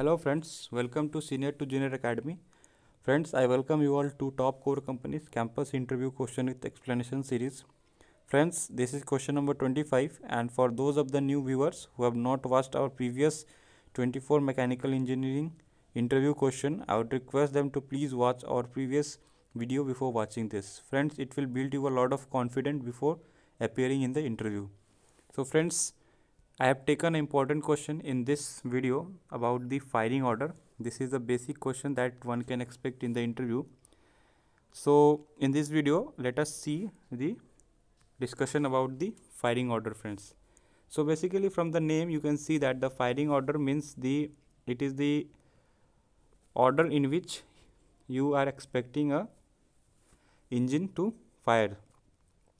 Hello friends, welcome to Senior to Junior Academy. Friends, I welcome you all to Top Core Companies Campus Interview Question with Explanation series. Friends, this is question number 25 and for those of the new viewers who have not watched our previous 24 Mechanical Engineering interview question, I would request them to please watch our previous video before watching this. Friends, it will build you a lot of confidence before appearing in the interview. So friends, I have taken an important question in this video about the firing order. This is the basic question that one can expect in the interview. So in this video, let us see the discussion about the firing order friends. So basically from the name you can see that the firing order means the it is the order in which you are expecting a engine to fire.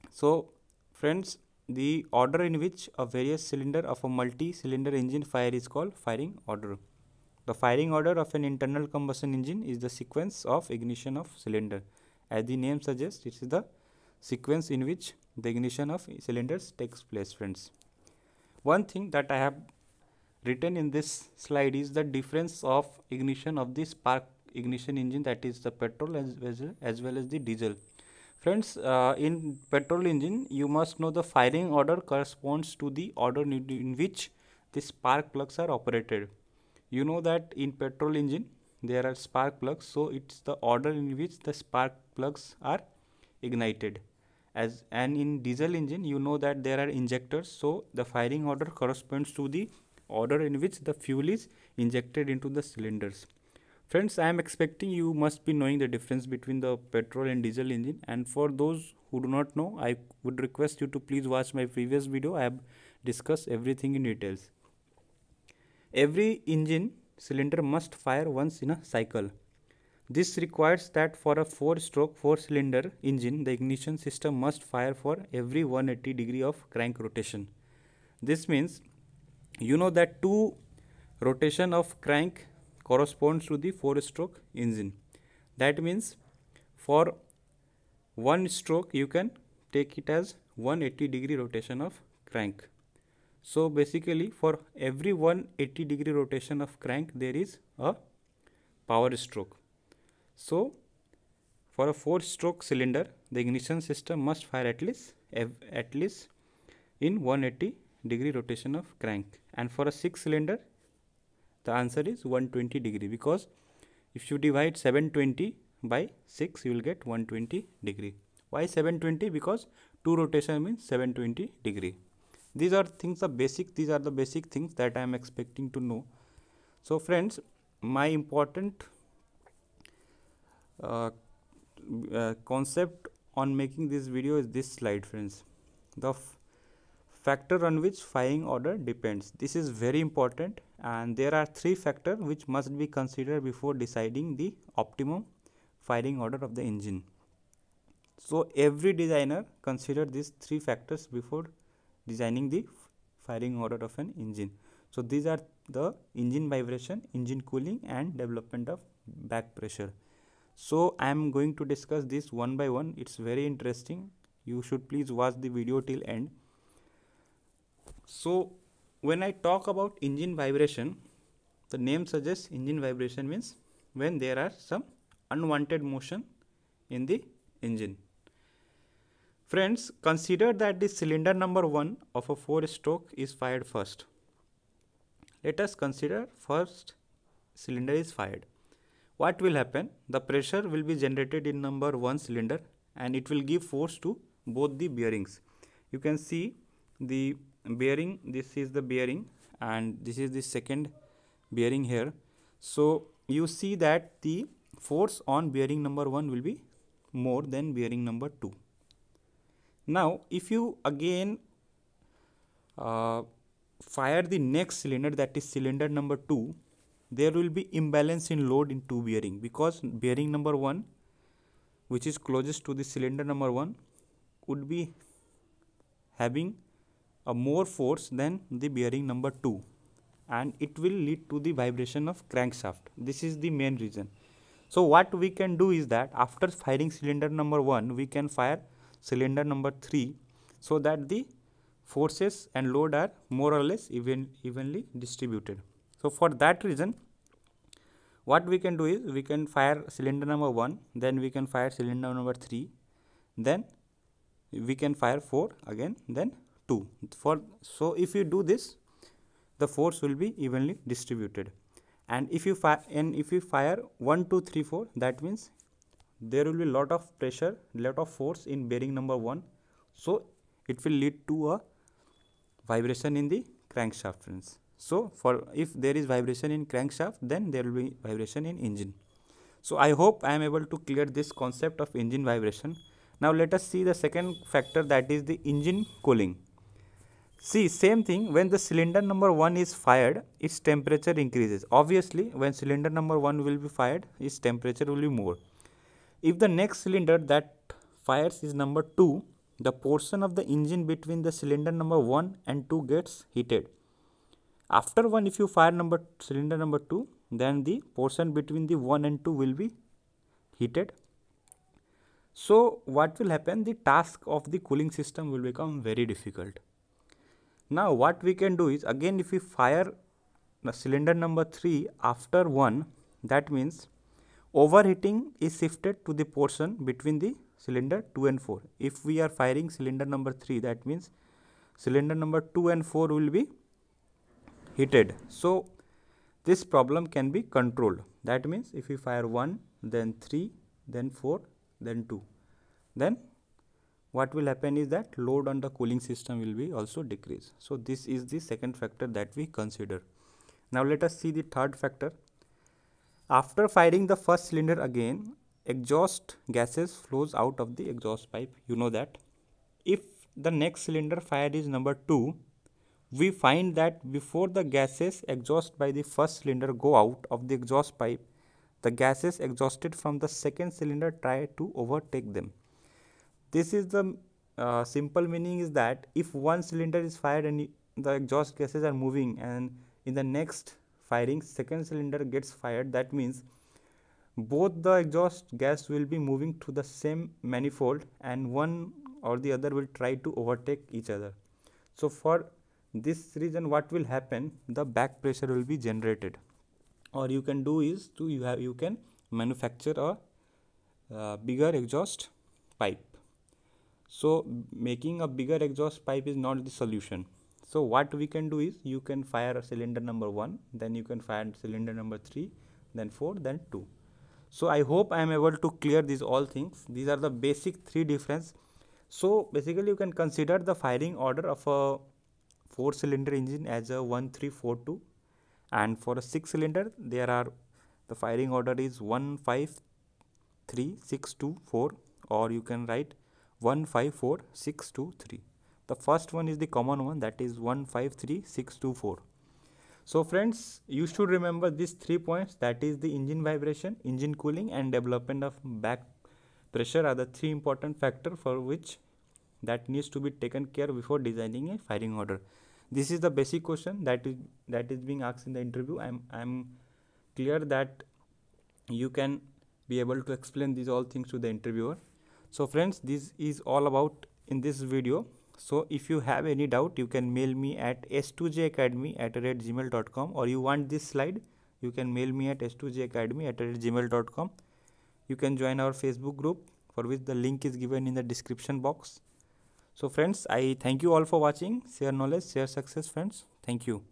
So friends the order in which a various cylinder of a multi-cylinder engine fire is called firing order. The firing order of an internal combustion engine is the sequence of ignition of cylinder. As the name suggests, it is the sequence in which the ignition of cylinders takes place friends. One thing that I have written in this slide is the difference of ignition of the spark ignition engine that is the petrol as, as, as well as the diesel. Friends, uh, in petrol engine, you must know the firing order corresponds to the order in which the spark plugs are operated. You know that in petrol engine, there are spark plugs, so it's the order in which the spark plugs are ignited. As and in diesel engine, you know that there are injectors, so the firing order corresponds to the order in which the fuel is injected into the cylinders. Friends, I am expecting you must be knowing the difference between the petrol and diesel engine and for those who do not know, I would request you to please watch my previous video. I have discussed everything in details. Every engine cylinder must fire once in a cycle. This requires that for a 4-stroke 4-cylinder engine, the ignition system must fire for every 180 degree of crank rotation. This means you know that 2 rotation of crank corresponds to the 4 stroke engine. That means for 1 stroke you can take it as 180 degree rotation of crank. So basically for every 180 degree rotation of crank there is a power stroke. So for a 4 stroke cylinder the ignition system must fire at least at least in 180 degree rotation of crank and for a 6 cylinder the answer is 120 degree because if you divide 720 by 6 you will get 120 degree why 720 because two rotation means 720 degree these are things the basic these are the basic things that i am expecting to know so friends my important uh, uh, concept on making this video is this slide friends the factor on which firing order depends this is very important and there are three factors which must be considered before deciding the optimum firing order of the engine. So, every designer consider these three factors before designing the firing order of an engine. So, these are the engine vibration, engine cooling and development of back pressure. So, I am going to discuss this one by one. It's very interesting. You should please watch the video till end. So, when I talk about engine vibration, the name suggests engine vibration means when there are some unwanted motion in the engine. Friends, consider that the cylinder number 1 of a 4 stroke is fired first. Let us consider first cylinder is fired. What will happen? The pressure will be generated in number 1 cylinder and it will give force to both the bearings. You can see the bearing this is the bearing and this is the second bearing here so you see that the force on bearing number 1 will be more than bearing number 2 now if you again uh, fire the next cylinder that is cylinder number 2 there will be imbalance in load in two bearing because bearing number 1 which is closest to the cylinder number 1 would be having a more force than the bearing number 2 and it will lead to the vibration of crankshaft. This is the main reason. So what we can do is that after firing cylinder number 1 we can fire cylinder number 3 so that the forces and load are more or less even, evenly distributed. So for that reason what we can do is we can fire cylinder number 1 then we can fire cylinder number 3 then we can fire 4 again then 2 for so if you do this the force will be evenly distributed and if you fire and if you fire 1 2 3 4 that means there will be lot of pressure lot of force in bearing number 1 so it will lead to a vibration in the crankshaft friends so for if there is vibration in crankshaft then there will be vibration in engine so i hope i am able to clear this concept of engine vibration now let us see the second factor that is the engine cooling See same thing when the cylinder number 1 is fired its temperature increases. Obviously when cylinder number 1 will be fired its temperature will be more. If the next cylinder that fires is number 2 the portion of the engine between the cylinder number 1 and 2 gets heated. After 1 if you fire number cylinder number 2 then the portion between the 1 and 2 will be heated. So what will happen the task of the cooling system will become very difficult. Now what we can do is again if we fire the cylinder number 3 after 1 that means overheating is shifted to the portion between the cylinder 2 and 4. If we are firing cylinder number 3 that means cylinder number 2 and 4 will be heated. So this problem can be controlled that means if we fire 1 then 3 then 4 then 2 then what will happen is that load on the cooling system will be also decrease. So this is the second factor that we consider. Now let us see the third factor. After firing the first cylinder again, exhaust gases flows out of the exhaust pipe. You know that. If the next cylinder fire is number 2, we find that before the gases exhaust by the first cylinder go out of the exhaust pipe, the gases exhausted from the second cylinder try to overtake them. This is the uh, simple meaning is that if one cylinder is fired and the exhaust gases are moving and in the next firing second cylinder gets fired that means both the exhaust gas will be moving to the same manifold and one or the other will try to overtake each other. So for this reason what will happen the back pressure will be generated or you can do is to you have you can manufacture a uh, bigger exhaust pipe so making a bigger exhaust pipe is not the solution so what we can do is you can fire a cylinder number 1 then you can fire cylinder number 3 then 4 then 2 so i hope i am able to clear these all things these are the basic three difference so basically you can consider the firing order of a four cylinder engine as a 1342 and for a six cylinder there are the firing order is one, five, three, six, two, four, 4 or you can write 154623. The first one is the common one that is 153624. So friends, you should remember these three points that is the engine vibration, engine cooling and development of back pressure are the three important factor for which that needs to be taken care before designing a firing order. This is the basic question that is that is being asked in the interview. I'm I'm clear that you can be able to explain these all things to the interviewer so friends this is all about in this video so if you have any doubt you can mail me at s2jacademy at gmail.com or you want this slide you can mail me at s2jacademy at gmail.com you can join our facebook group for which the link is given in the description box so friends i thank you all for watching share knowledge share success friends thank you